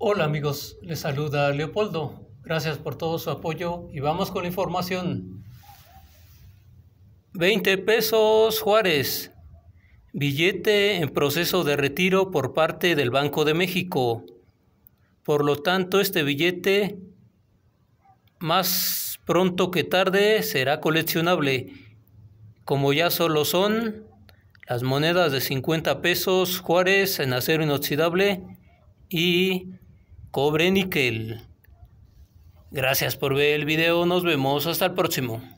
Hola amigos, les saluda Leopoldo. Gracias por todo su apoyo y vamos con la información. 20 pesos Juárez. Billete en proceso de retiro por parte del Banco de México. Por lo tanto, este billete más pronto que tarde será coleccionable. Como ya solo son las monedas de 50 pesos Juárez en acero inoxidable y cobre níquel. Gracias por ver el video, nos vemos hasta el próximo.